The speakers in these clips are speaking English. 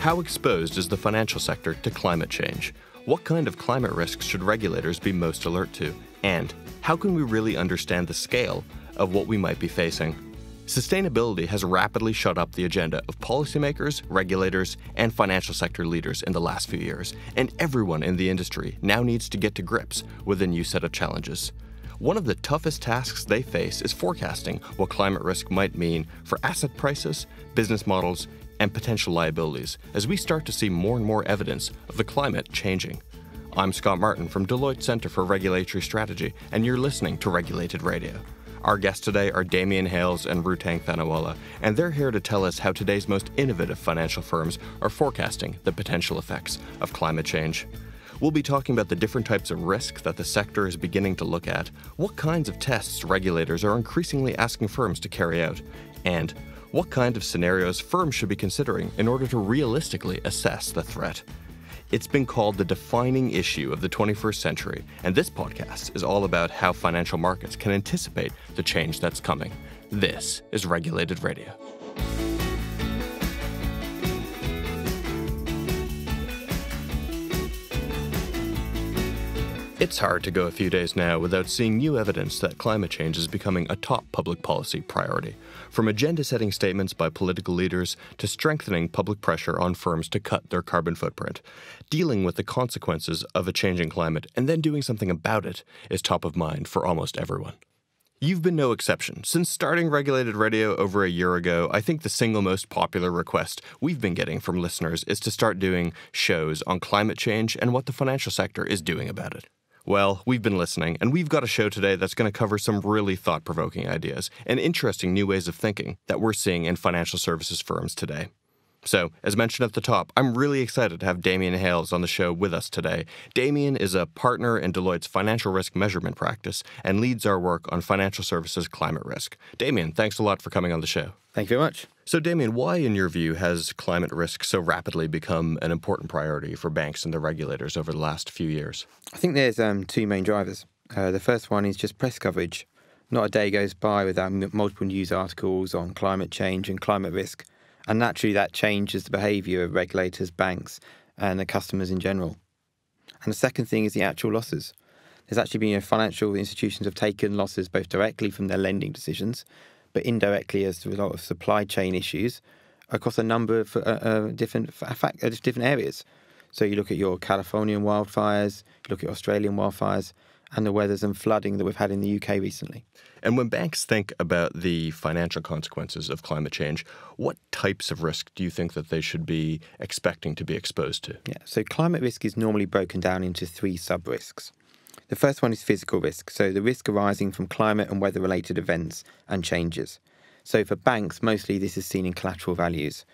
How exposed is the financial sector to climate change? What kind of climate risks should regulators be most alert to? And how can we really understand the scale of what we might be facing? Sustainability has rapidly shot up the agenda of policymakers, regulators, and financial sector leaders in the last few years, and everyone in the industry now needs to get to grips with a new set of challenges. One of the toughest tasks they face is forecasting what climate risk might mean for asset prices, business models, and potential liabilities as we start to see more and more evidence of the climate changing. I'm Scott Martin from Deloitte Center for Regulatory Strategy, and you're listening to Regulated Radio. Our guests today are Damian Hales and Rutang Thanawala, and they're here to tell us how today's most innovative financial firms are forecasting the potential effects of climate change. We'll be talking about the different types of risk that the sector is beginning to look at, what kinds of tests regulators are increasingly asking firms to carry out, and what kind of scenarios firms should be considering in order to realistically assess the threat. It's been called the defining issue of the 21st century, and this podcast is all about how financial markets can anticipate the change that's coming. This is Regulated Radio. It's hard to go a few days now without seeing new evidence that climate change is becoming a top public policy priority, from agenda setting statements by political leaders to strengthening public pressure on firms to cut their carbon footprint. Dealing with the consequences of a changing climate and then doing something about it is top of mind for almost everyone. You've been no exception. Since starting regulated radio over a year ago, I think the single most popular request we've been getting from listeners is to start doing shows on climate change and what the financial sector is doing about it. Well, we've been listening, and we've got a show today that's going to cover some really thought provoking ideas and interesting new ways of thinking that we're seeing in financial services firms today. So, as mentioned at the top, I'm really excited to have Damien Hales on the show with us today. Damien is a partner in Deloitte's financial risk measurement practice and leads our work on financial services climate risk. Damien, thanks a lot for coming on the show. Thank you very much. So, Damien, why, in your view, has climate risk so rapidly become an important priority for banks and their regulators over the last few years? I think there's um, two main drivers. Uh, the first one is just press coverage. Not a day goes by without multiple news articles on climate change and climate risk and naturally, that changes the behavior of regulators, banks, and the customers in general. And the second thing is the actual losses. There's actually been you know, financial institutions have taken losses both directly from their lending decisions, but indirectly as a result of supply chain issues across a number of uh, uh, different uh, different areas. So you look at your Californian wildfires, you look at Australian wildfires, and the weathers and flooding that we've had in the UK recently. And when banks think about the financial consequences of climate change, what types of risk do you think that they should be expecting to be exposed to? Yeah, so climate risk is normally broken down into three sub risks. The first one is physical risk, so the risk arising from climate and weather related events and changes. So for banks, mostly this is seen in collateral values.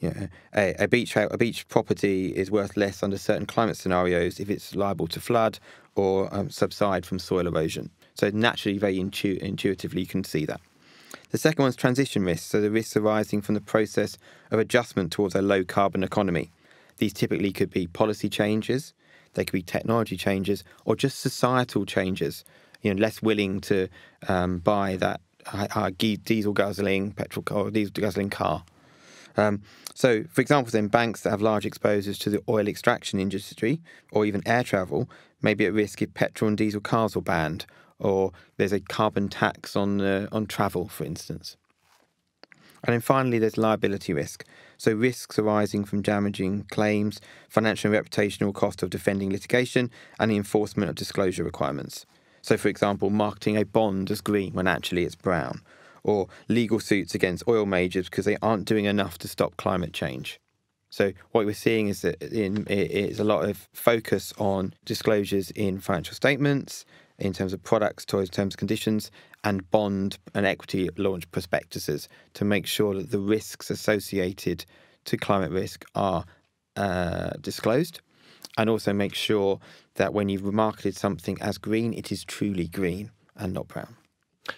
Yeah. A, a, beach a beach property is worth less under certain climate scenarios if it's liable to flood or um, subside from soil erosion. So naturally, very intu- intuitively, you can see that. The second one is transition risks, so the risks arising from the process of adjustment towards a low carbon economy. These typically could be policy changes, they could be technology changes, or just societal changes. You know, less willing to um, buy that uh, diesel guzzling petrol car, diesel guzzling car um, so, for example, then banks that have large exposures to the oil extraction industry or even air travel may be at risk if petrol and diesel cars are banned, or there's a carbon tax on uh, on travel, for instance. And then finally, there's liability risk. So, risks arising from damaging claims, financial and reputational cost of defending litigation, and the enforcement of disclosure requirements. So, for example, marketing a bond as green when actually it's brown, or legal suits against oil majors because they aren't doing enough to stop climate change. So what we're seeing is that in, it's a lot of focus on disclosures in financial statements, in terms of products, terms and conditions, and bond and equity launch prospectuses to make sure that the risks associated to climate risk are uh, disclosed, and also make sure that when you've marketed something as green, it is truly green and not brown.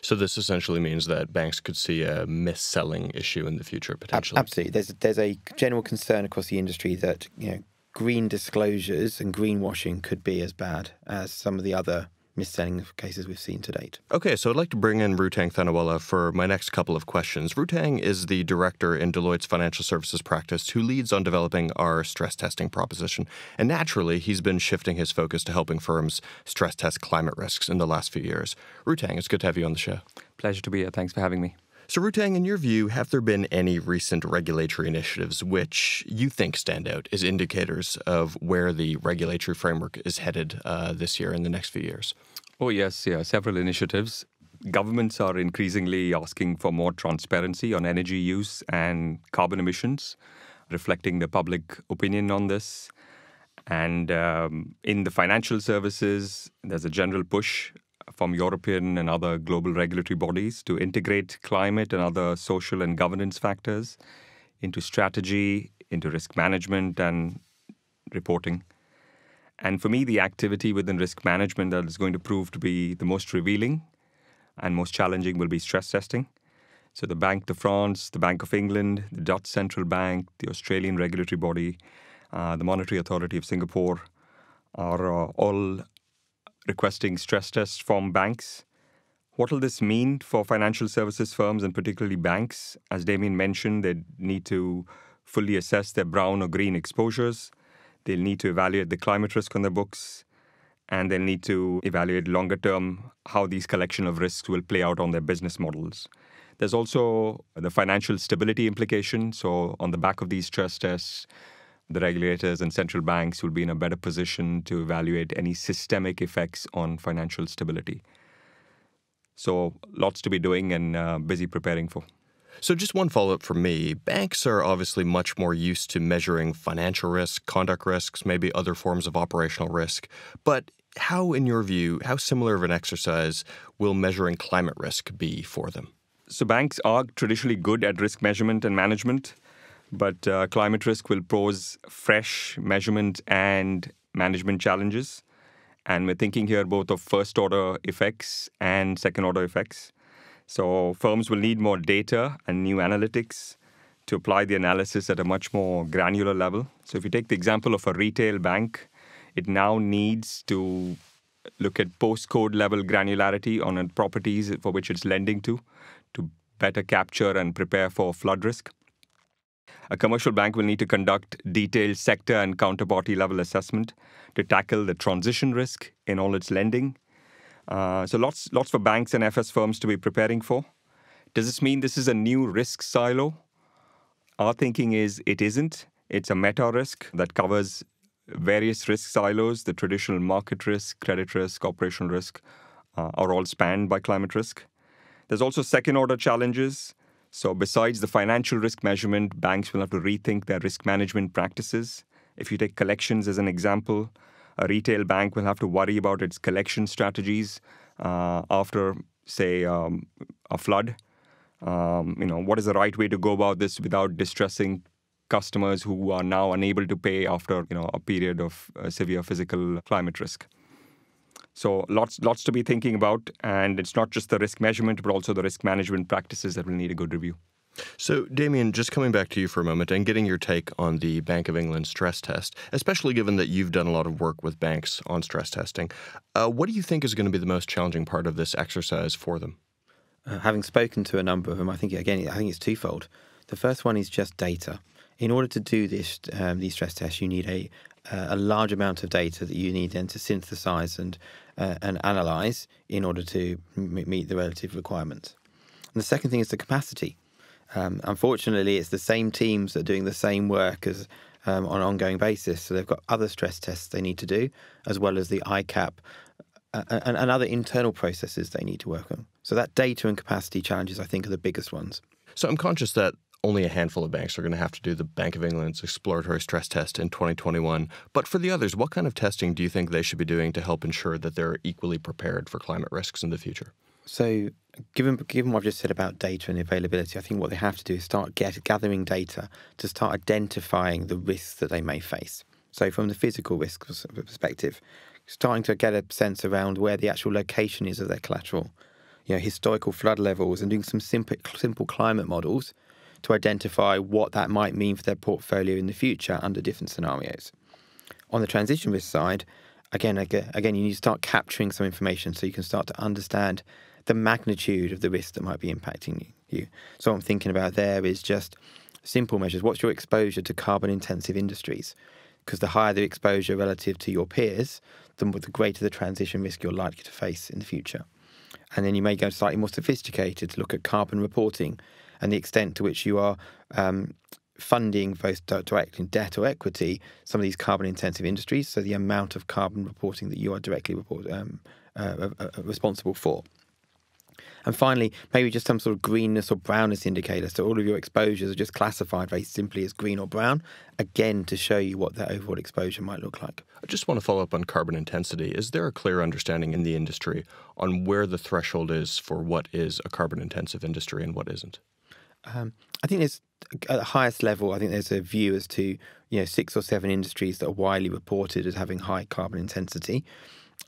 So this essentially means that banks could see a mis-selling issue in the future potentially. Absolutely, there's there's a general concern across the industry that you know green disclosures and greenwashing could be as bad as some of the other mis-selling of cases we've seen to date. Okay, so I'd like to bring in Rutang Thanawala for my next couple of questions. Rutang is the director in Deloitte's financial services practice who leads on developing our stress testing proposition. And naturally, he's been shifting his focus to helping firms stress test climate risks in the last few years. Rutang, it's good to have you on the show. Pleasure to be here. Thanks for having me. So, Rutang, in your view, have there been any recent regulatory initiatives which you think stand out as indicators of where the regulatory framework is headed uh, this year and the next few years? Oh, yes, yeah, several initiatives. Governments are increasingly asking for more transparency on energy use and carbon emissions, reflecting the public opinion on this. And um, in the financial services, there's a general push from European and other global regulatory bodies to integrate climate and other social and governance factors into strategy, into risk management and reporting. And for me, the activity within risk management that is going to prove to be the most revealing and most challenging will be stress testing. So, the Bank of France, the Bank of England, the Dutch Central Bank, the Australian regulatory body, uh, the Monetary Authority of Singapore are uh, all requesting stress tests from banks. What will this mean for financial services firms and particularly banks? As Damien mentioned, they need to fully assess their brown or green exposures. They'll need to evaluate the climate risk on their books. And they'll need to evaluate longer term how these collection of risks will play out on their business models. There's also the financial stability implication. So, on the back of these stress tests, the regulators and central banks will be in a better position to evaluate any systemic effects on financial stability. So, lots to be doing and uh, busy preparing for. So, just one follow up from me. Banks are obviously much more used to measuring financial risk, conduct risks, maybe other forms of operational risk. But how, in your view, how similar of an exercise will measuring climate risk be for them? So, banks are traditionally good at risk measurement and management. But uh, climate risk will pose fresh measurement and management challenges. And we're thinking here both of first order effects and second order effects. So firms will need more data and new analytics to apply the analysis at a much more granular level. So if you take the example of a retail bank, it now needs to look at postcode level granularity on properties for which it's lending to to better capture and prepare for flood risk. A commercial bank will need to conduct detailed sector and counterparty level assessment to tackle the transition risk in all its lending. Uh, so lots, lots for banks and FS firms to be preparing for. Does this mean this is a new risk silo? Our thinking is it isn't. It's a meta risk that covers various risk silos. The traditional market risk, credit risk, operational risk uh, are all spanned by climate risk. There's also second order challenges so, besides the financial risk measurement, banks will have to rethink their risk management practices. If you take collections as an example, a retail bank will have to worry about its collection strategies uh, after, say, um, a flood. Um, you know, what is the right way to go about this without distressing customers who are now unable to pay after you know a period of uh, severe physical climate risk? So lots lots to be thinking about, and it's not just the risk measurement, but also the risk management practices that will need a good review. So, Damien, just coming back to you for a moment and getting your take on the Bank of England stress test, especially given that you've done a lot of work with banks on stress testing, uh, what do you think is going to be the most challenging part of this exercise for them? Uh, having spoken to a number of them, I think again, I think it's twofold. The first one is just data. In order to do this, um, these stress tests, you need a uh, a large amount of data that you need then to synthesize and uh, and analyze in order to m- meet the relative requirements. And the second thing is the capacity. Um, unfortunately, it's the same teams that are doing the same work as um, on an ongoing basis. So they've got other stress tests they need to do, as well as the ICAP uh, uh, and, and other internal processes they need to work on. So that data and capacity challenges, I think, are the biggest ones. So I'm conscious that only a handful of banks are going to have to do the Bank of England's exploratory stress test in 2021. But for the others, what kind of testing do you think they should be doing to help ensure that they're equally prepared for climate risks in the future? So, given given what I've just said about data and availability, I think what they have to do is start get, gathering data to start identifying the risks that they may face. So, from the physical risk perspective, starting to get a sense around where the actual location is of their collateral, you know, historical flood levels, and doing some simple simple climate models to identify what that might mean for their portfolio in the future under different scenarios. On the transition risk side, again, again, you need to start capturing some information so you can start to understand the magnitude of the risk that might be impacting you. So, what I'm thinking about there is just simple measures. What's your exposure to carbon intensive industries? Because the higher the exposure relative to your peers, the, the greater the transition risk you're likely to face in the future. And then you may go slightly more sophisticated to look at carbon reporting and the extent to which you are um, funding both direct in debt or equity some of these carbon intensive industries. So the amount of carbon reporting that you are directly report, um, uh, uh, uh responsible for. And finally, maybe just some sort of greenness or brownness indicator. So all of your exposures are just classified very simply as green or brown, again, to show you what that overall exposure might look like. I just want to follow up on carbon intensity. Is there a clear understanding in the industry on where the threshold is for what is a carbon intensive industry and what isn't? Um, I think there's at the highest level, I think there's a view as to you know six or seven industries that are widely reported as having high carbon intensity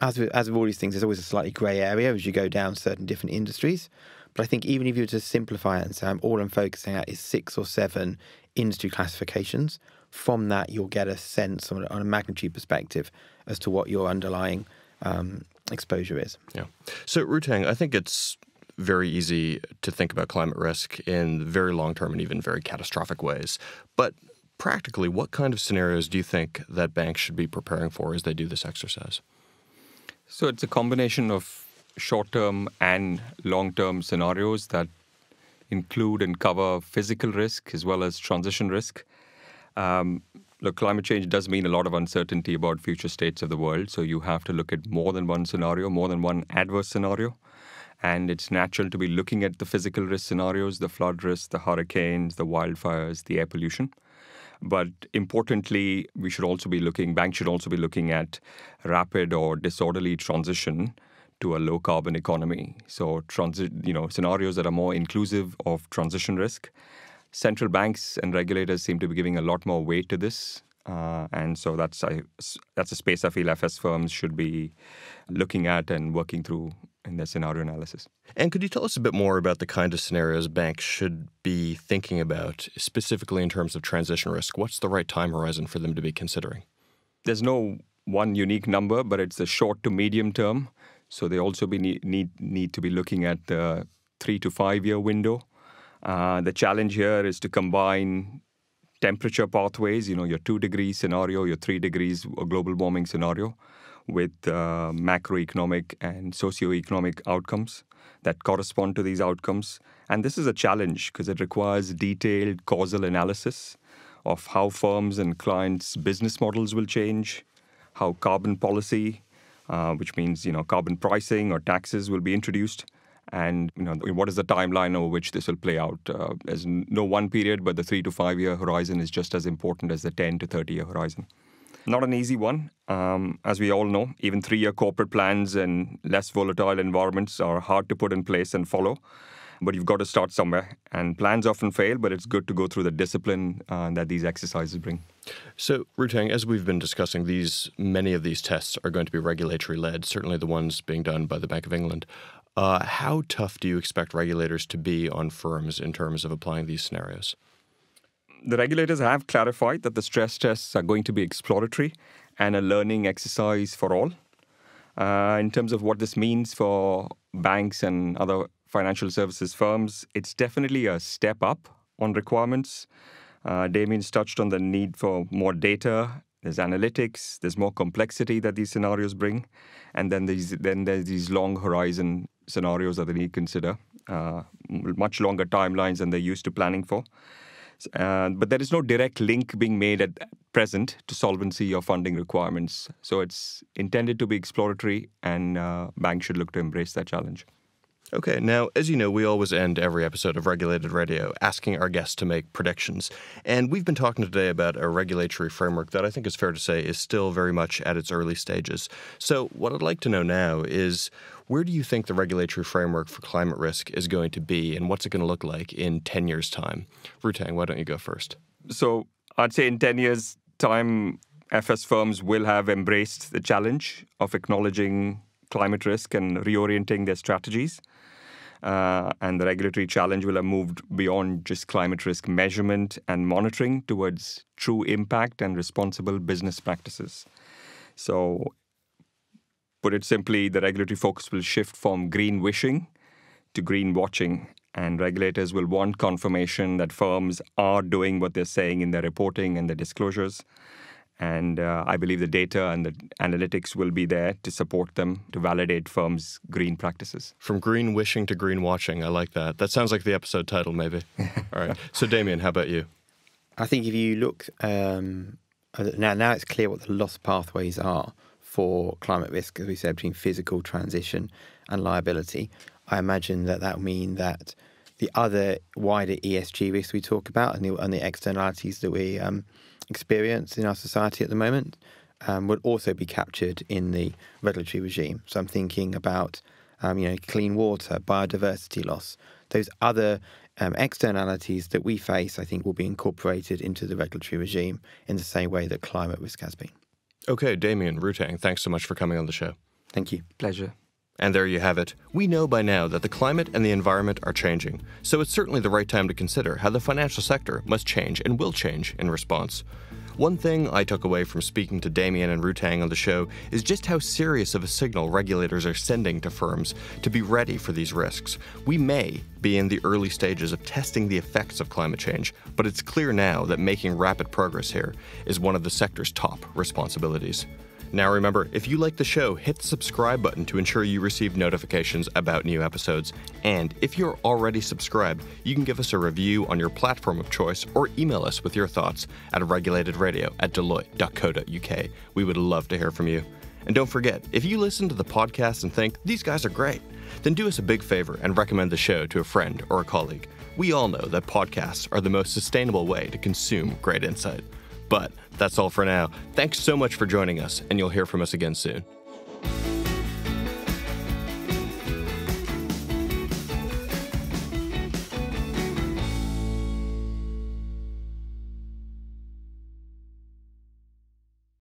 as with, as with all these things, there's always a slightly grey area as you go down certain different industries. But I think even if you were to simplify it and say, I'm, all I'm focusing at is six or seven industry classifications, from that you'll get a sense on, on a magnitude perspective as to what your underlying um, exposure is. Yeah. So, Rutang, I think it's very easy to think about climate risk in very long term and even very catastrophic ways. But practically, what kind of scenarios do you think that banks should be preparing for as they do this exercise? So it's a combination of short term and long term scenarios that include and cover physical risk as well as transition risk. Um, look, climate change does mean a lot of uncertainty about future states of the world, so you have to look at more than one scenario, more than one adverse scenario. And it's natural to be looking at the physical risk scenarios the flood risk, the hurricanes, the wildfires, the air pollution. But importantly, we should also be looking, banks should also be looking at rapid or disorderly transition to a low carbon economy. So you know, scenarios that are more inclusive of transition risk. Central banks and regulators seem to be giving a lot more weight to this. Uh, and so that's that's a space I feel FS firms should be looking at and working through in their scenario analysis. And could you tell us a bit more about the kind of scenarios banks should be thinking about, specifically in terms of transition risk? What's the right time horizon for them to be considering? There's no one unique number, but it's a short to medium term. So they also be need, need, need to be looking at the three to five year window. Uh, the challenge here is to combine temperature pathways, you know, your two degree scenario, your three degrees global warming scenario, with uh, macroeconomic and socioeconomic outcomes that correspond to these outcomes. And this is a challenge because it requires detailed causal analysis of how firms and clients' business models will change, how carbon policy, uh, which means you know carbon pricing or taxes, will be introduced, and you know what is the timeline over which this will play out. Uh, there's no one period, but the three to five year horizon is just as important as the ten to thirty year horizon. Not an easy one. Um, as we all know, even three year corporate plans in less volatile environments are hard to put in place and follow. But you've got to start somewhere. And plans often fail, but it's good to go through the discipline uh, that these exercises bring. So, Rutang, as we've been discussing, these many of these tests are going to be regulatory led, certainly the ones being done by the Bank of England. Uh, how tough do you expect regulators to be on firms in terms of applying these scenarios? the regulators have clarified that the stress tests are going to be exploratory and a learning exercise for all. Uh, in terms of what this means for banks and other financial services firms, it's definitely a step up on requirements. Uh, Damien's touched on the need for more data. There's analytics. There's more complexity that these scenarios bring, and then these then there's these long horizon scenarios that they need to consider, uh, much longer timelines than they're used to planning for. Uh, but there is no direct link being made at present to solvency or funding requirements. So it's intended to be exploratory, and uh, banks should look to embrace that challenge. Okay, now, as you know, we always end every episode of Regulated Radio asking our guests to make predictions. And we've been talking today about a regulatory framework that I think is fair to say is still very much at its early stages. So, what I'd like to know now is where do you think the regulatory framework for climate risk is going to be, and what's it going to look like in 10 years' time? Rutang, why don't you go first? So I'd say in 10 years' time, FS firms will have embraced the challenge of acknowledging climate risk and reorienting their strategies. Uh, and the regulatory challenge will have moved beyond just climate risk measurement and monitoring towards true impact and responsible business practices. So, Put it simply, the regulatory focus will shift from green wishing to green watching, and regulators will want confirmation that firms are doing what they're saying in their reporting and their disclosures. And uh, I believe the data and the analytics will be there to support them to validate firms' green practices. From green wishing to green watching, I like that. That sounds like the episode title, maybe. All right. So, Damien, how about you? I think if you look um, now, now it's clear what the loss pathways are for climate risk, as we said, between physical transition and liability. I imagine that that will mean that the other wider ESG risks we talk about and the, and the externalities that we um, experience in our society at the moment um, would also be captured in the regulatory regime. So I'm thinking about um, you know clean water, biodiversity loss, those other um, externalities that we face. I think will be incorporated into the regulatory regime in the same way that climate risk has been. Okay, Damien Rutang, thanks so much for coming on the show. Thank you. Pleasure. And there you have it. We know by now that the climate and the environment are changing, so it's certainly the right time to consider how the financial sector must change and will change in response. One thing I took away from speaking to Damien and Rutang on the show is just how serious of a signal regulators are sending to firms to be ready for these risks. We may be in the early stages of testing the effects of climate change, but it's clear now that making rapid progress here is one of the sector's top responsibilities. Now remember, if you like the show, hit the subscribe button to ensure you receive notifications about new episodes. And if you're already subscribed, you can give us a review on your platform of choice or email us with your thoughts at regulatedradioat at deloitte.co.uk. We would love to hear from you. And don't forget, if you listen to the podcast and think, these guys are great, then do us a big favor and recommend the show to a friend or a colleague. We all know that podcasts are the most sustainable way to consume great insight. But that's all for now. Thanks so much for joining us, and you'll hear from us again soon.